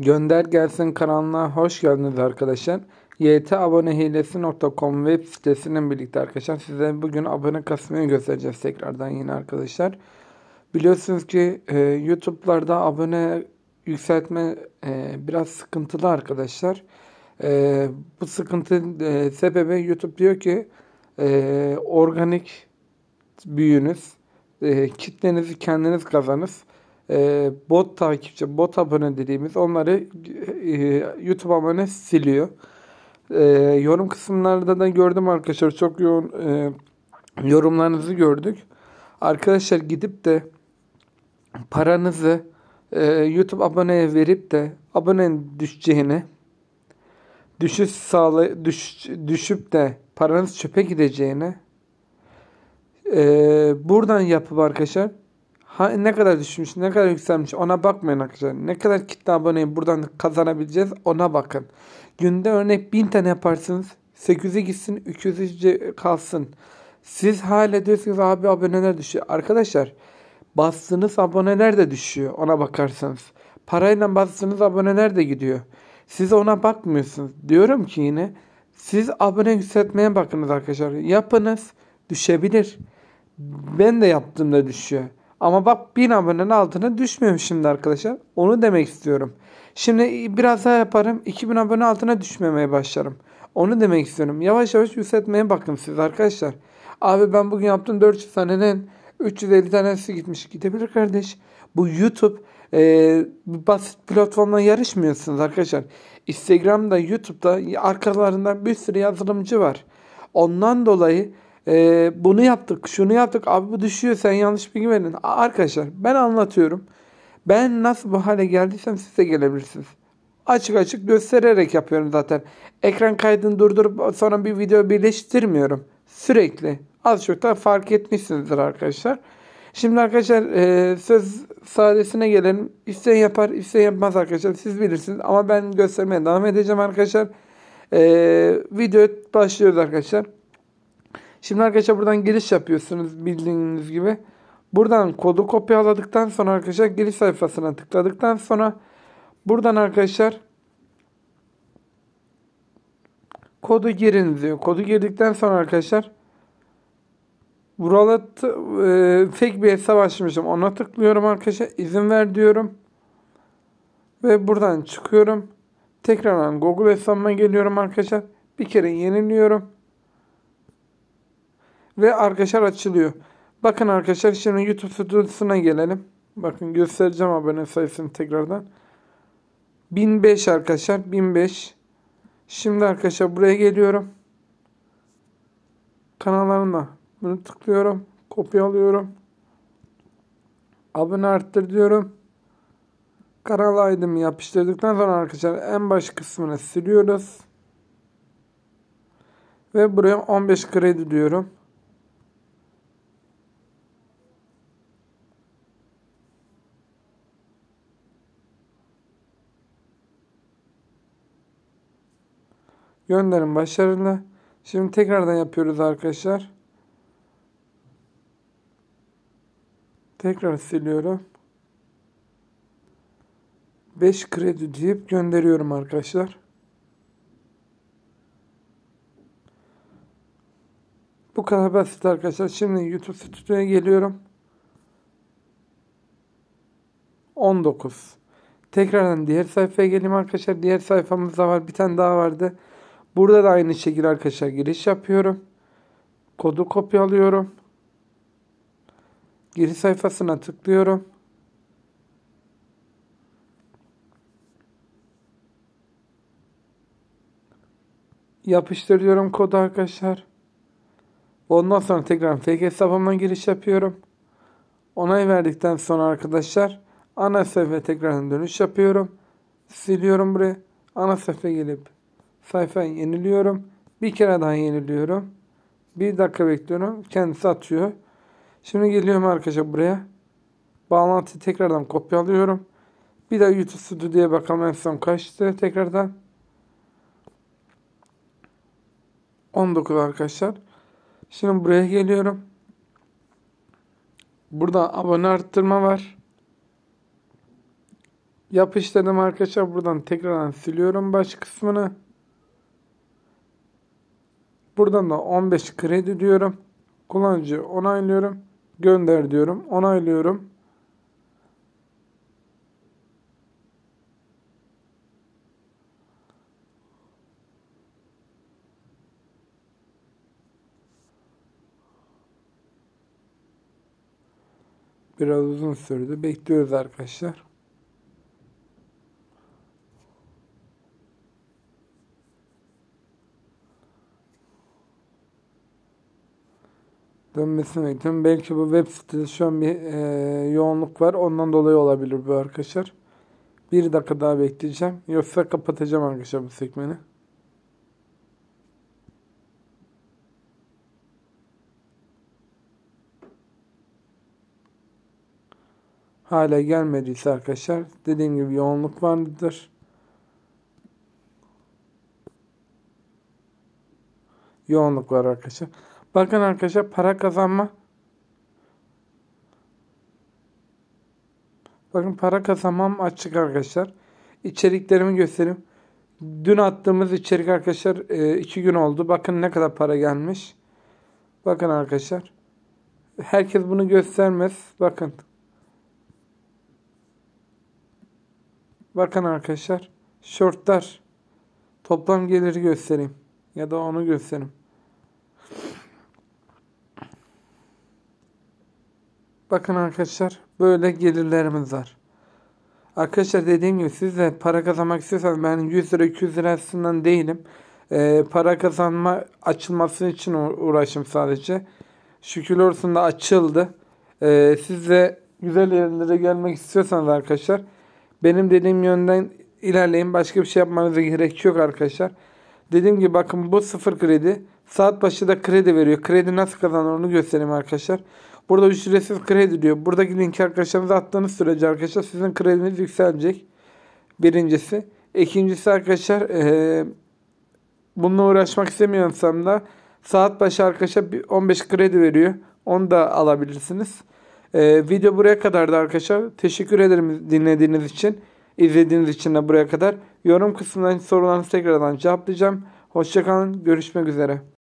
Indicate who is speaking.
Speaker 1: Gönder gelsin kanalına hoş geldiniz arkadaşlar. ytabonehilesi.com web sitesinin birlikte arkadaşlar size bugün abone kısmını göstereceğiz tekrardan yine arkadaşlar. Biliyorsunuz ki e, YouTube'larda abone yükseltme e, biraz sıkıntılı arkadaşlar. E, bu sıkıntı e, sebebi YouTube diyor ki e, organik büyünüz, e, kitlenizi kendiniz kazanız ee, bot takipçi, bot abone dediğimiz onları e, YouTube abone siliyor. E, yorum kısımlarda da gördüm arkadaşlar. Çok yoğun e, yorumlarınızı gördük. Arkadaşlar gidip de paranızı e, YouTube aboneye verip de abonenin düşeceğini düşüş sağla düş, düşüp de paranız çöpe gideceğini e, buradan yapıp arkadaşlar ha, ne kadar düşmüş, ne kadar yükselmiş ona bakmayın arkadaşlar. Ne kadar kitle aboneyi buradan kazanabileceğiz ona bakın. Günde örnek 1000 tane yaparsınız. 800'e gitsin, 300'e kalsın. Siz hala diyorsunuz abi aboneler düşüyor. Arkadaşlar bastığınız aboneler de düşüyor ona bakarsanız. Parayla bastığınız aboneler de gidiyor. Siz ona bakmıyorsunuz. Diyorum ki yine siz abone yükseltmeye bakınız arkadaşlar. Yapınız düşebilir. Ben de yaptığımda düşüyor. Ama bak 1000 abonenin altına düşmüyorum şimdi arkadaşlar. Onu demek istiyorum. Şimdi biraz daha yaparım. 2000 abone altına düşmemeye başlarım. Onu demek istiyorum. Yavaş yavaş yükseltmeye bakın siz arkadaşlar. Abi ben bugün yaptım 400 tanenin 350 tanesi gitmiş. Gidebilir kardeş. Bu YouTube e, basit platformla yarışmıyorsunuz arkadaşlar. Instagram'da, YouTube'da arkalarında bir sürü yazılımcı var. Ondan dolayı e, bunu yaptık, şunu yaptık, abi bu düşüyor, sen yanlış bilgi verdin. Arkadaşlar ben anlatıyorum. Ben nasıl bu hale geldiysem siz de gelebilirsiniz. Açık açık göstererek yapıyorum zaten. Ekran kaydını durdurup sonra bir video birleştirmiyorum. Sürekli. Az çok da fark etmişsinizdir arkadaşlar. Şimdi arkadaşlar e, söz sadesine gelelim. İsteyen yapar, isteyen yapmaz arkadaşlar. Siz bilirsiniz ama ben göstermeye devam edeceğim arkadaşlar. E, video başlıyoruz arkadaşlar. Şimdi arkadaşlar buradan giriş yapıyorsunuz bildiğiniz gibi. Buradan kodu kopyaladıktan sonra arkadaşlar giriş sayfasına tıkladıktan sonra buradan arkadaşlar kodu girin diyor. Kodu girdikten sonra arkadaşlar buralı e, fake bir hesap açmışım. Ona tıklıyorum arkadaşlar. izin ver diyorum. Ve buradan çıkıyorum. Tekrardan Google hesabıma geliyorum arkadaşlar. Bir kere yeniliyorum. Ve arkadaşlar açılıyor. Bakın arkadaşlar şimdi YouTube stüdyosuna gelelim. Bakın göstereceğim abone sayısını tekrardan. 1005 arkadaşlar 1005. Şimdi arkadaşlar buraya geliyorum. Kanallarına bunu tıklıyorum. Kopyalıyorum. Abone arttır diyorum. Kanal aydımı yapıştırdıktan sonra arkadaşlar en baş kısmına siliyoruz. Ve buraya 15 kredi diyorum. Gönderin başarılı. Şimdi tekrardan yapıyoruz arkadaşlar. Tekrar siliyorum. 5 kredi deyip gönderiyorum arkadaşlar. Bu kadar basit arkadaşlar. Şimdi YouTube Studio'ya geliyorum. 19. Tekrardan diğer sayfaya geleyim arkadaşlar. Diğer sayfamız da var. Bir tane daha vardı. Burada da aynı şekilde arkadaşlar giriş yapıyorum. Kodu kopyalıyorum. Giriş sayfasına tıklıyorum. Yapıştırıyorum kodu arkadaşlar. Ondan sonra tekrar fake hesabımdan giriş yapıyorum. Onay verdikten sonra arkadaşlar ana sayfaya tekrar dönüş yapıyorum. Siliyorum buraya. Ana sayfaya gelip Sayfayı yeniliyorum. Bir kere daha yeniliyorum. Bir dakika bekliyorum. Kendisi atıyor. Şimdi geliyorum arkadaşlar buraya. Bağlantıyı tekrardan kopyalıyorum. Bir daha YouTube Studio'ya bakalım en son kaçtı tekrardan. 19 arkadaşlar. Şimdi buraya geliyorum. Burada abone arttırma var. Yapış dedim arkadaşlar. Buradan tekrardan siliyorum baş kısmını. Buradan da 15 kredi diyorum. Kullanıcı onaylıyorum. Gönder diyorum. Onaylıyorum. Biraz uzun sürdü. Bekliyoruz arkadaşlar. dönmesini bekliyorum. Belki bu web sitede şu an bir e, yoğunluk var. Ondan dolayı olabilir bu arkadaşlar. Bir dakika daha bekleyeceğim. Yoksa kapatacağım arkadaşlar bu sekmeni. Hala gelmediyse arkadaşlar dediğim gibi yoğunluk vardır. Yoğunluk var arkadaşlar. Bakın arkadaşlar para kazanma. Bakın para kazanmam açık arkadaşlar. İçeriklerimi göstereyim. Dün attığımız içerik arkadaşlar 2 e, gün oldu. Bakın ne kadar para gelmiş. Bakın arkadaşlar. Herkes bunu göstermez. Bakın. Bakın arkadaşlar. Şortlar. Toplam geliri göstereyim. Ya da onu göstereyim. Bakın arkadaşlar böyle gelirlerimiz var. Arkadaşlar dediğim gibi siz de para kazanmak istiyorsanız ben 100 lira 200 lirasından değilim. Ee, para kazanma açılması için uğraşım sadece. Şükür olsun da açıldı. Ee, siz de güzel yerlere gelmek istiyorsanız arkadaşlar benim dediğim yönden ilerleyin. Başka bir şey yapmanıza gerek yok arkadaşlar. Dediğim gibi bakın bu sıfır kredi. Saat başı da kredi veriyor. Kredi nasıl kazanır onu göstereyim arkadaşlar. Burada ücretsiz kredi diyor. Buradaki linki arkadaşlarınıza attığınız sürece arkadaşlar sizin krediniz yükselecek. Birincisi. İkincisi arkadaşlar e, bununla uğraşmak istemiyorsam da saat başı arkadaşlar 15 kredi veriyor. Onu da alabilirsiniz. E, video buraya kadardı arkadaşlar. Teşekkür ederim dinlediğiniz için. izlediğiniz için de buraya kadar. Yorum kısmından sorularınızı tekrardan cevaplayacağım. Hoşçakalın. Görüşmek üzere.